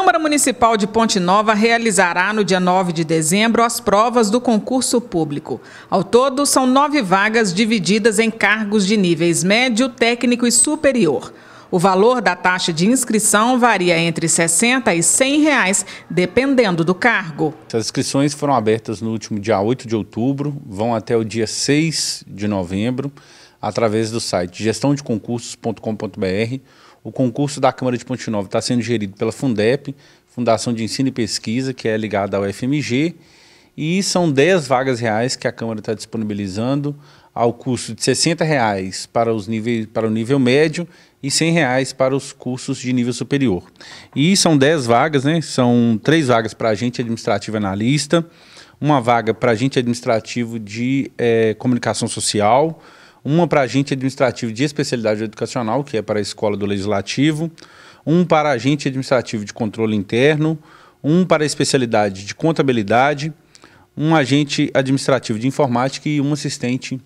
Câmara Municipal de Ponte Nova realizará no dia 9 de dezembro as provas do concurso público. Ao todo, são nove vagas divididas em cargos de níveis médio, técnico e superior. O valor da taxa de inscrição varia entre 60 e 100 reais, dependendo do cargo. As inscrições foram abertas no último dia 8 de outubro, vão até o dia 6 de novembro, através do site gestãodeconcursos.com.br o concurso da Câmara de Ponte Nova está sendo gerido pela Fundep, Fundação de Ensino e Pesquisa, que é ligada ao FMG, e são 10 vagas reais que a Câmara está disponibilizando ao custo de R$ 60 reais para, os níveis, para o nível médio e R$ 100 reais para os cursos de nível superior. E são 10 vagas, né? são três vagas para agente administrativo analista, uma vaga para agente administrativo de é, comunicação social, uma para agente administrativo de especialidade educacional, que é para a escola do legislativo, um para agente administrativo de controle interno, um para a especialidade de contabilidade, um agente administrativo de informática e um assistente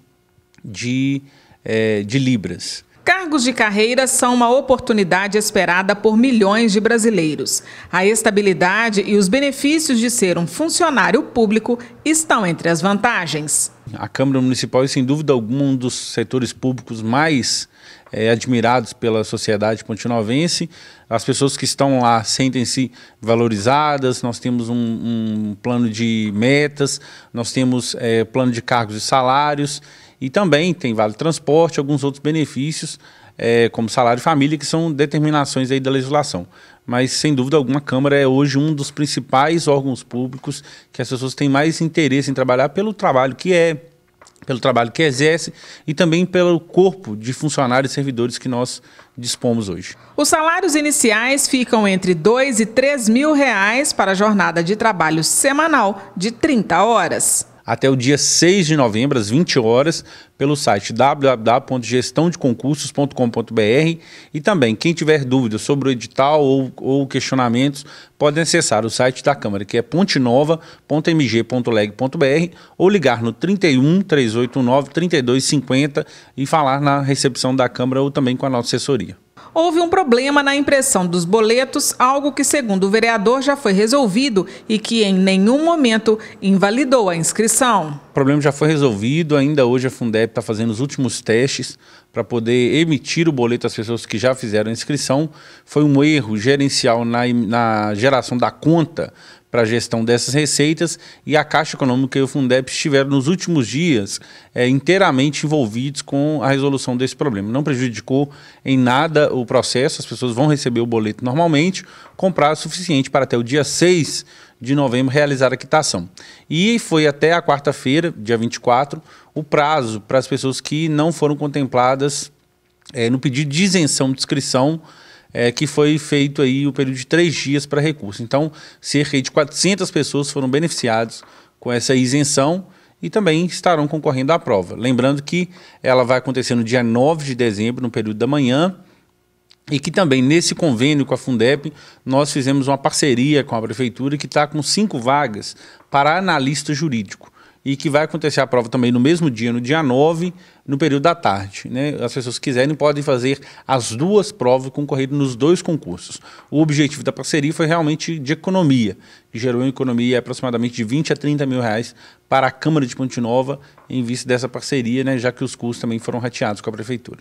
de, é, de Libras. Cargos de carreira são uma oportunidade esperada por milhões de brasileiros. A estabilidade e os benefícios de ser um funcionário público estão entre as vantagens. A Câmara Municipal é, sem dúvida alguma, um dos setores públicos mais é, admirados pela sociedade pontinovense. As pessoas que estão lá sentem-se valorizadas, nós temos um, um, plano de metas, nós temos é, plano de cargos e salários e também tem vale transporte, alguns outros benefícios, é, como salário e família, que são determinações aí da legislação. Mas, sem dúvida alguma, a Câmara é hoje um dos principais órgãos públicos que as pessoas têm mais interesse em trabalhar pelo trabalho que é, pelo trabalho que exerce e também pelo corpo de funcionários e servidores que nós dispomos hoje. Os salários iniciais ficam entre 2 e 3 mil reais para a jornada de trabalho semanal de 30 horas até o dia 6 de novembro, às 20 horas, pelo site www.gestãodeconcursos.com.br e também, quem tiver dúvidas sobre o edital ou, ou questionamentos, pode acessar o site da Câmara, que é pontenova.mg.leg.br ou ligar no 31 389 3250 e falar na recepção da Câmara ou também com a nossa assessoria houve um problema na impressão dos boletos, algo que, segundo o vereador, já foi resolvido e que em nenhum momento invalidou a inscrição. O problema já foi resolvido, ainda hoje a Fundeb está fazendo os últimos testes para poder emitir o boleto às pessoas que já fizeram a inscrição. Foi um erro gerencial na, na geração da conta para a gestão dessas receitas e a Caixa Econômica e o Fundeb estiveram nos últimos dias é, inteiramente envolvidos com a resolução desse problema. Não prejudicou em nada o processo, as pessoas vão receber o boleto normalmente, com prazo suficiente para até o dia 6 de novembro realizar a quitação. E foi até a quarta-feira, dia 24, o prazo para as pessoas que não foram contempladas é, no pedido de isenção de inscrição é, que foi feito aí o período de três dias para recurso. Então, cerca de 400 pessoas foram beneficiadas com essa isenção e também estarão concorrendo à prova. Lembrando que ela vai acontecer no dia 9 de dezembro, no período da manhã, e que também nesse convênio com a Fundep nós fizemos uma parceria com a prefeitura que está com cinco vagas para analista jurídico e que vai acontecer a prova também no mesmo dia, no dia 9, no período da tarde. Né? As pessoas que quiserem podem fazer as duas provas concorrendo nos dois concursos. O objetivo da parceria foi realmente de economia, que gerou uma economia aproximadamente de 20 a 30 mil reais para a Câmara de Ponte Nova em vista dessa parceria, né? já que os custos também foram rateados com a Prefeitura.